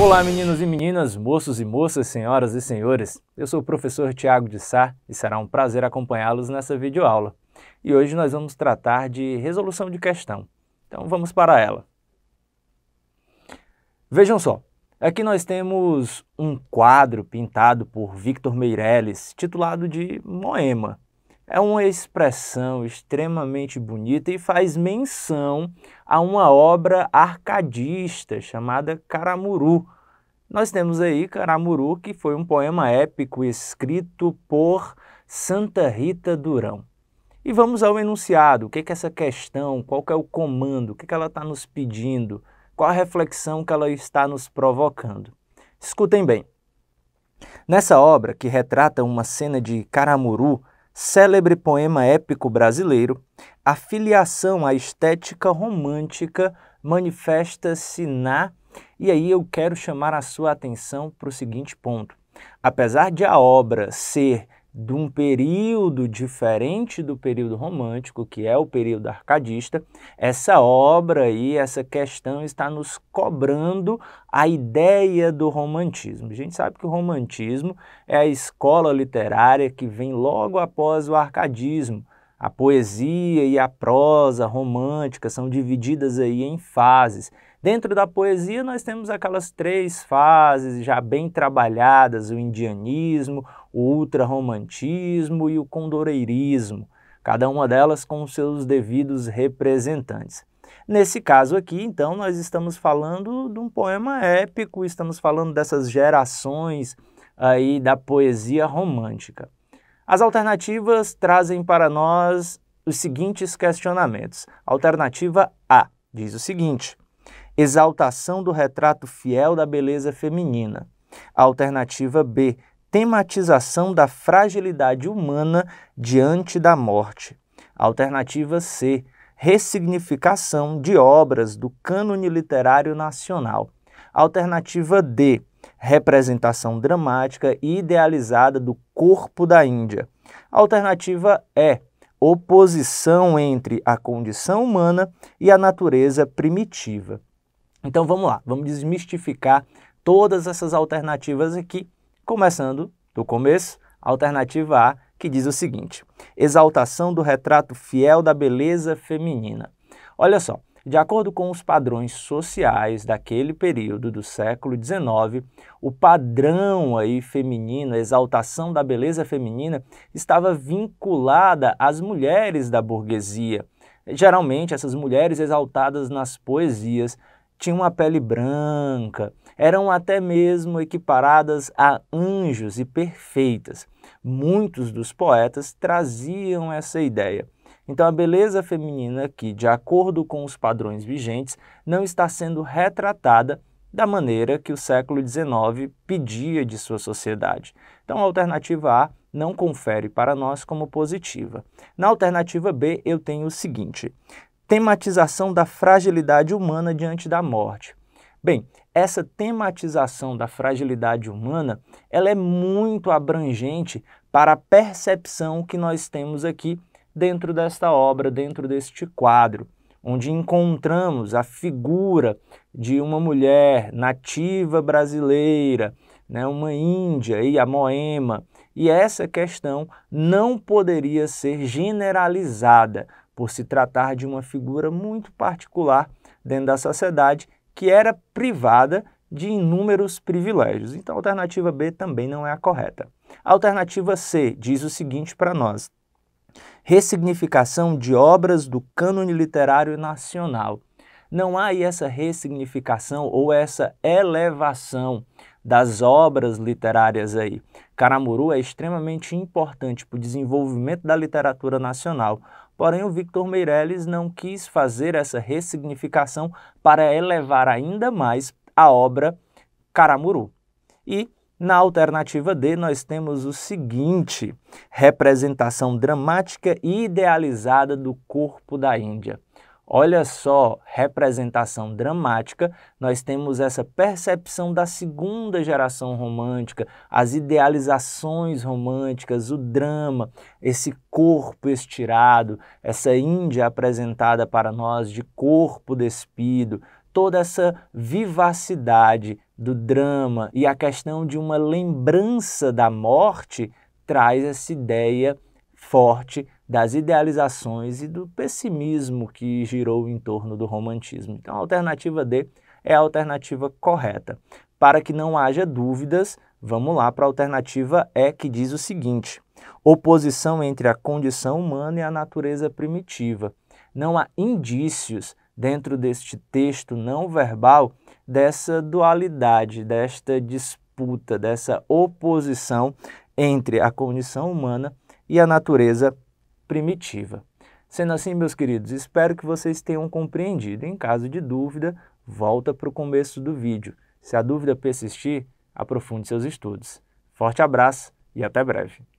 Olá, meninos e meninas, moços e moças, senhoras e senhores. Eu sou o professor Tiago de Sá e será um prazer acompanhá-los nessa videoaula. E hoje nós vamos tratar de resolução de questão. Então vamos para ela. Vejam só, aqui nós temos um quadro pintado por Victor Meirelles, titulado de Moema é uma expressão extremamente bonita e faz menção a uma obra arcadista chamada Caramuru. Nós temos aí Caramuru, que foi um poema épico escrito por Santa Rita Durão. E vamos ao enunciado. O que é essa questão? Qual é o comando? O que ela está nos pedindo? Qual a reflexão que ela está nos provocando? Escutem bem. Nessa obra, que retrata uma cena de Caramuru, célebre poema épico brasileiro, a filiação à estética romântica manifesta-se na. E aí eu quero chamar a sua atenção para o seguinte ponto. Apesar de a obra ser de um período diferente do período romântico, que é o período arcadista, essa obra aí, essa questão está nos cobrando a ideia do romantismo. A gente sabe que o romantismo é a escola literária que vem logo após o arcadismo. A poesia e a prosa romântica são divididas aí em fases. Dentro da poesia nós temos aquelas três fases já bem trabalhadas, o indianismo, o ultrarromantismo e o condoreirismo, cada uma delas com seus devidos representantes. Nesse caso aqui, então, nós estamos falando de um poema épico, estamos falando dessas gerações aí da poesia romântica. As alternativas trazem para nós os seguintes questionamentos. Alternativa A diz o seguinte: exaltação do retrato fiel da beleza feminina. Alternativa B, tematização da fragilidade humana diante da morte. Alternativa C, ressignificação de obras do cânone literário nacional. Alternativa D, representação dramática e idealizada do corpo da Índia. A alternativa é oposição entre a condição humana e a natureza primitiva. Então vamos lá, vamos desmistificar todas essas alternativas aqui, começando do começo, alternativa A, que diz o seguinte: exaltação do retrato fiel da beleza feminina. Olha só, de acordo com os padrões sociais daquele período do século XIX, o padrão aí feminino, a exaltação da beleza feminina, estava vinculada às mulheres da burguesia. Geralmente, essas mulheres exaltadas nas poesias tinham a pele branca, eram até mesmo equiparadas a anjos e perfeitas. Muitos dos poetas traziam essa ideia. Então, a beleza feminina, que, de acordo com os padrões vigentes, não está sendo retratada da maneira que o século XIX pedia de sua sociedade. Então, a alternativa A não confere para nós como positiva. Na alternativa B, eu tenho o seguinte: tematização da fragilidade humana diante da morte. Bem, essa tematização da fragilidade humana, ela é muito abrangente para a percepção que nós temos aqui dentro desta obra, dentro deste quadro, onde encontramos a figura de uma mulher nativa brasileira, né, uma índia e a moema. E essa questão não poderia ser generalizada, por se tratar de uma figura muito particular dentro da sociedade que era privada de inúmeros privilégios. Então, a alternativa B também não é a correta. A alternativa C diz o seguinte para nós: ressignificação de obras do cânone literário nacional. Não há aí essa ressignificação ou essa elevação das obras literárias aí. Caramuru é extremamente importante para o desenvolvimento da literatura nacional, Porém, o Victor Meirelles não quis fazer essa ressignificação para elevar ainda mais a obra Caramuru. E na alternativa D, nós temos o seguinte: representação dramática e idealizada do corpo da Índia. Olha só, representação dramática, nós temos essa percepção da segunda geração romântica, as idealizações românticas, o drama, esse corpo estirado, essa Índia apresentada para nós de corpo despido, toda essa vivacidade do drama e a questão de uma lembrança da morte traz essa ideia forte das idealizações e do pessimismo que girou em torno do romantismo. Então, a alternativa D é a alternativa correta. Para que não haja dúvidas, vamos lá para a alternativa E, que diz o seguinte: oposição entre a condição humana e a natureza primitiva. Não há indícios dentro deste texto não verbal dessa dualidade, desta disputa, dessa oposição entre a condição humana e a natureza primitiva. Sendo assim, meus queridos, espero que vocês tenham compreendido. Em caso de dúvida, volta para o começo do vídeo. Se a dúvida persistir, aprofunde seus estudos. Forte abraço e até breve.